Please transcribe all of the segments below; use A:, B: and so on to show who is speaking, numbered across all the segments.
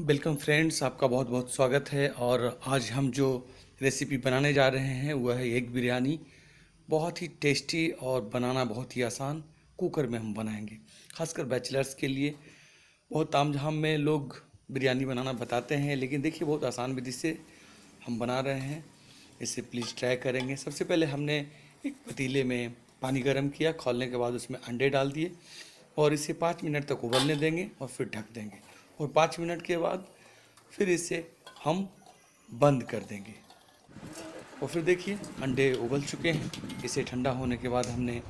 A: welcome friends आपका बहुत बहुत स्वागत है और आज हम जो रेसिपी बनाने जा रहे हैं वह है एग बिरयानी बहुत ही टेस्टी और बनाना बहुत ही आसान कुकर में हम बनाएंगे खासकर बैचलर्स के लिए बहुत ताम झाम में लोग बिरयानी बनाना बताते हैं लेकिन देखिए बहुत आसान विधि से हम बना रहे हैं इसे प्लीज़ ट्राई करेंगे सबसे पहले हमने एक पतीले में पानी गर्म किया खोलने के बाद उसमें अंडे डाल दिए और इसे पाँच मिनट तक उबलने देंगे और फिर ढक देंगे और पाँच मिनट के बाद फिर इसे हम बंद कर देंगे और फिर देखिए अंडे उबल चुके हैं इसे ठंडा होने के बाद हमने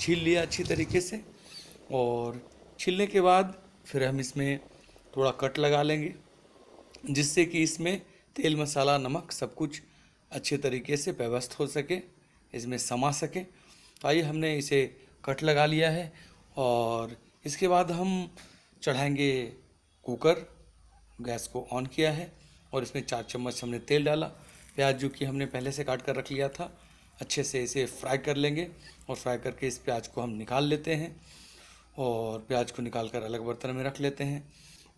A: छील लिया अच्छी तरीके से और छीलने के बाद फिर हम इसमें थोड़ा कट लगा लेंगे जिससे कि इसमें तेल मसाला नमक सब कुछ अच्छे तरीके से व्यवस्थ हो सके इसमें समा सके तो आइए हमने इसे कट लगा लिया है और इसके बाद हम चढ़ाएंगे कुकर गैस को ऑन किया है और इसमें चार चम्मच हमने तेल डाला प्याज जो कि हमने पहले से काट कर रख लिया था अच्छे से इसे फ्राई कर लेंगे और फ्राई करके इस प्याज को हम निकाल लेते हैं और प्याज को निकाल कर अलग बर्तन में रख लेते हैं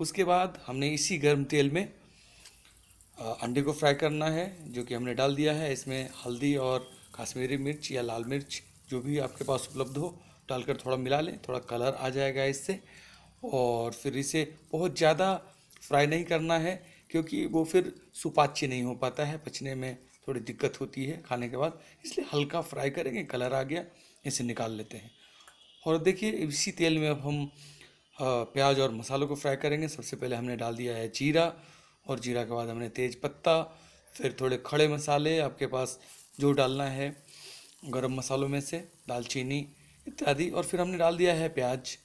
A: उसके बाद हमने इसी गर्म तेल में अंडे को फ्राई करना है जो कि हमने डाल दिया है इसमें हल्दी और कश्मीरी मिर्च या लाल मिर्च जो भी आपके पास उपलब्ध हो डालकर थोड़ा मिला लें थोड़ा कलर आ जाएगा इससे और फिर इसे बहुत ज़्यादा फ्राई नहीं करना है क्योंकि वो फिर सुपाच्य नहीं हो पाता है पचने में थोड़ी दिक्कत होती है खाने के बाद इसलिए हल्का फ्राई करेंगे कलर आ गया इसे निकाल लेते हैं और देखिए इसी तेल में अब हम प्याज और मसालों को फ्राई करेंगे सबसे पहले हमने डाल दिया है जीरा और जीरा के बाद हमने तेज पत्ता फिर थोड़े खड़े मसाले आपके पास जो डालना है गरम मसालों में से दालचीनी इत्यादि और फिर हमने डाल दिया है प्याज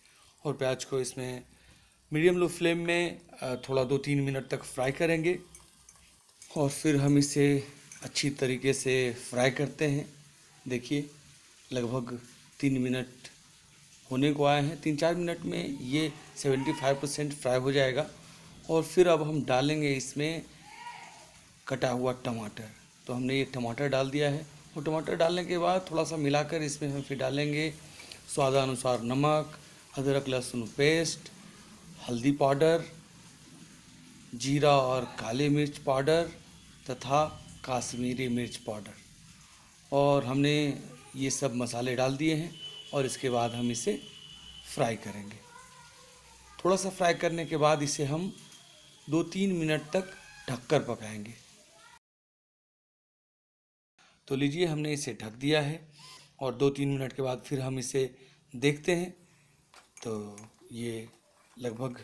A: और प्याज को इसमें मीडियम लो फ्लेम में थोड़ा दो तीन मिनट तक फ्राई करेंगे और फिर हम इसे अच्छी तरीके से फ्राई करते हैं देखिए लगभग तीन मिनट होने को आए हैं तीन चार मिनट में ये सेवेंटी फाइव परसेंट फ्राई हो जाएगा और फिर अब हम डालेंगे इसमें कटा हुआ टमाटर तो हमने ये टमाटर डाल दिया है और टमाटर डालने के बाद थोड़ा सा मिलाकर इसमें हम फिर डालेंगे स्वादानुसार नमक अदरक लहसुन पेस्ट हल्दी पाउडर जीरा और काली मिर्च पाउडर तथा काश्मीरी मिर्च पाउडर और हमने ये सब मसाले डाल दिए हैं और इसके बाद हम इसे फ्राई करेंगे थोड़ा सा फ्राई करने के बाद इसे हम दो तीन मिनट तक ढककर पकाएंगे तो लीजिए हमने इसे ढक दिया है और दो तीन मिनट के बाद फिर हम इसे देखते हैं तो ये लगभग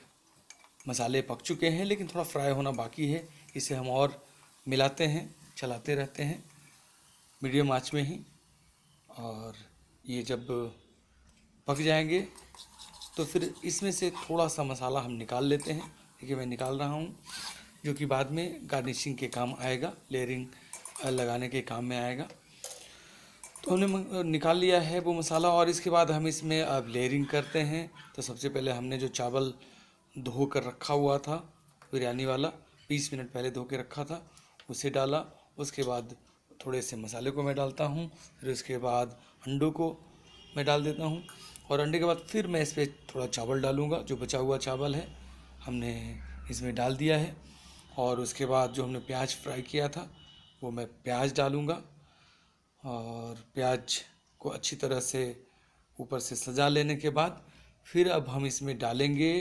A: मसाले पक चुके हैं लेकिन थोड़ा फ्राई होना बाकी है इसे हम और मिलाते हैं चलाते रहते हैं मीडियम आंच में ही और ये जब पक जाएंगे तो फिर इसमें से थोड़ा सा मसाला हम निकाल लेते हैं देखिए मैं निकाल रहा हूँ जो कि बाद में गार्निशिंग के काम आएगा लेयरिंग लगाने के काम में आएगा तो हमने निकाल लिया है वो मसाला और इसके बाद हम इसमें अब लेयरिंग करते हैं तो सबसे पहले हमने जो चावल धो कर रखा हुआ था बिरयानी वाला बीस मिनट पहले धो के रखा था उसे डाला उसके बाद थोड़े से मसाले को मैं डालता हूँ फिर उसके बाद अंडों को मैं डाल देता हूँ और अंडे के बाद फिर मैं इस पर थोड़ा चावल डालूँगा जो बचा हुआ चावल है हमने इसमें डाल दिया है और उसके बाद जो हमने प्याज फ्राई किया था वो मैं प्याज डालूँगा और प्याज को अच्छी तरह से ऊपर से सजा लेने के बाद फिर अब हम इसमें डालेंगे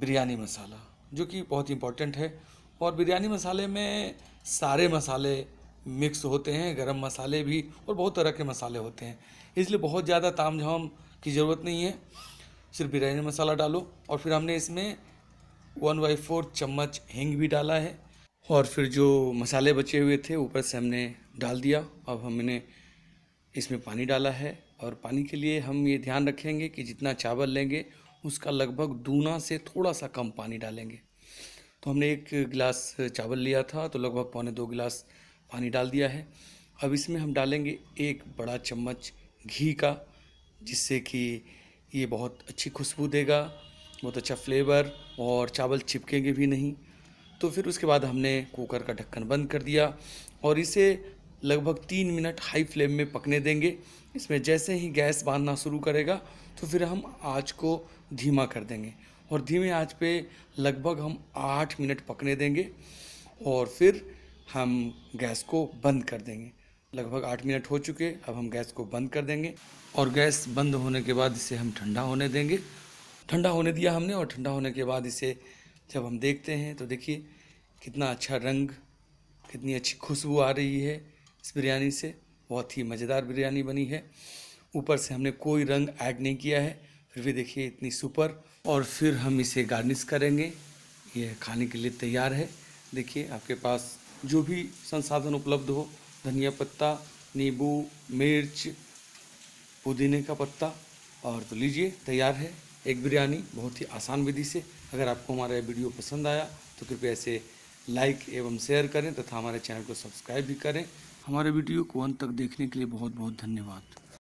A: बिरयानी मसाला जो कि बहुत इम्पॉर्टेंट है और बिरयानी मसाले में सारे मसाले मिक्स होते हैं गरम मसाले भी और बहुत तरह के मसाले होते हैं इसलिए बहुत ज़्यादा ताम झाम की ज़रूरत नहीं है सिर्फ बिरयानी मसाला डालो और फिर हमने इसमें वन बाई फोर चम्मच हींग भी डाला है और फिर जो मसाले बचे हुए थे ऊपर से हमने डाल दिया अब हमने इसमें पानी डाला है और पानी के लिए हम ये ध्यान रखेंगे कि जितना चावल लेंगे उसका लगभग दूना से थोड़ा सा कम पानी डालेंगे तो हमने एक गिलास चावल लिया था तो लगभग पौने दो गिलास पानी डाल दिया है अब इसमें हम डालेंगे एक बड़ा चम्मच घी का जिससे कि ये बहुत अच्छी खुशबू देगा बहुत अच्छा फ्लेवर और चावल चिपकेंगे भी नहीं तो फिर उसके बाद हमने कुकर का ढक्कन बंद कर दिया और इसे लगभग तीन मिनट हाई फ्लेम में पकने देंगे इसमें जैसे ही गैस बांधना शुरू करेगा तो फिर हम आँच को धीमा कर देंगे और धीमे आँच पर लगभग हम आठ मिनट पकने देंगे और फिर हम गैस को बंद कर देंगे लगभग आठ मिनट हो चुके अब हम गैस को बंद कर देंगे और गैस बंद होने के बाद इसे हम ठंडा होने देंगे ठंडा होने दिया हमने और ठंडा होने के बाद इसे जब हम देखते हैं तो देखिए कितना अच्छा रंग कितनी अच्छी खुशबू आ रही है इस बिरयानी से बहुत ही मज़ेदार बिरयानी बनी है ऊपर से हमने कोई रंग ऐड नहीं किया है फिर भी देखिए इतनी सुपर और फिर हम इसे गार्निश करेंगे यह खाने के लिए तैयार है देखिए आपके पास जो भी संसाधन उपलब्ध हो धनिया पत्ता नींबू मिर्च पुदीने का पत्ता और तो लीजिए तैयार है एक बिरयानी बहुत ही आसान विधि से अगर आपको हमारा वीडियो पसंद आया तो कृपया इसे लाइक एवं शेयर करें तथा हमारे चैनल को सब्सक्राइब भी करें हमारे वीडियो को अंत तक देखने के लिए बहुत बहुत धन्यवाद